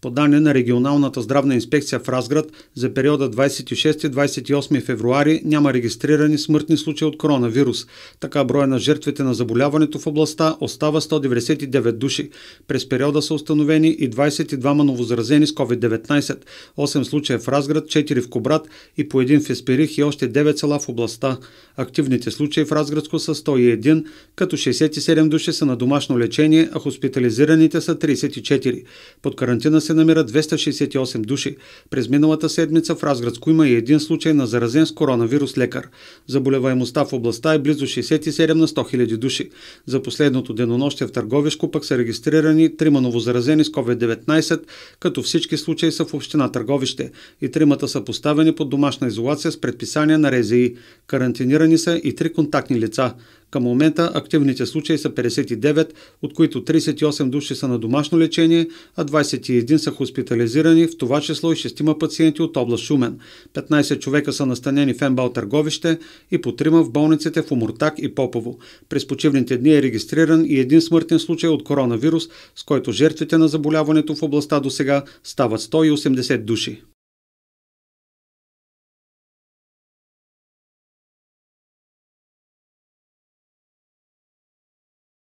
По данни на Регионалната здравна инспекция в Разград, за периода 26-28 февруари няма регистрирани смъртни случаи от коронавирус. Така броя на жертвите на заболяването в областта остава 199 души. През периода са установени и 22 новозаразени с COVID-19, 8 случая в Разград, 4 в Кобрат и по един в Есперих и още 9 села в областта. Активните случаи в Разградско са 101, като 67 души са на домашно лечение, а хоспитализираните са 34. Под карантина се намират 268 души. През миналата седмица в Разградско има и един случай на заразен с коронавирус лекар. Заболеваемостта в областта е близо 67 на 100 000 души. За последното денонощие в Търговишко пък са регистрирани трима новозаразени с COVID-19, като всички случаи са в община Търговище. И тримата са поставени под домашна изолация с предписание на РЗИ. Карантинирани са и три контактни лица. Към момента активните случаи са 59, от които 38 души са на домашно лечение, а 21 101 са хоспитализирани, в това число и 6 пациенти от област Шумен. 15 човека са настанени в Ембал Търговище и по трима в болниците в Умуртак и Попово. През почивните дни е регистриран и един смъртен случай от коронавирус, с който жертвите на заболяването в областта до сега стават 180 души.